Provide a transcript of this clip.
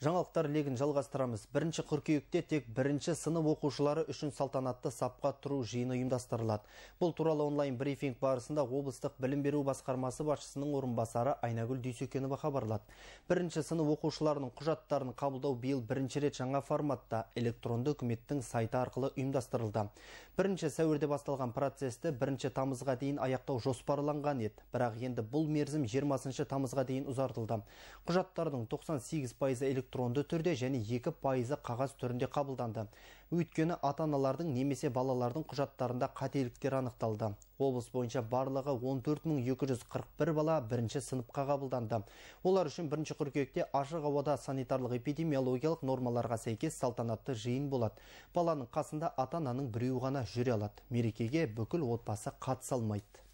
жаңалықтар легін жалғастырамыз бірінші қыркүйекте тек бірінші сынып оқушылары үшін салтанатты сапқа тұру жиыны ұйымдастырылады бұл туралы онлайн брифинг барысында облыстық білім беру басқармасы басшысының орынбасары айнагүл дүйсекенова хабарлады бірінші сынып оқушыларының құжаттарын қабылдау биыл бірінші рет жаңа форматта электронды үкіметтің сайты арқылы ұйымдастырылды бірінші сәуірде басталған процесті бірінші тамызға дейін аяқтау жоспарланған еді бірақ енді бұл мерзім 20 тамызға дейін ұзартылды құжаттардың 98 электронды түрде және 2 пайызы қағаз түрінде қабылданды өйткені ата аналардың немесе балалардың құжаттарында қателіктер анықталды облыс бойынша барлығы 14241 бала бірінші сыныпқа қабылданды олар үшін бірінші қыркүйекте ашық ауада санитарлық эпидемиологиялық нормаларға сәйкес салтанатты жиын болады баланың қасында ата ананың біреуі ғана жүре алады мерекеге бүкіл отбасы қатыса алмайды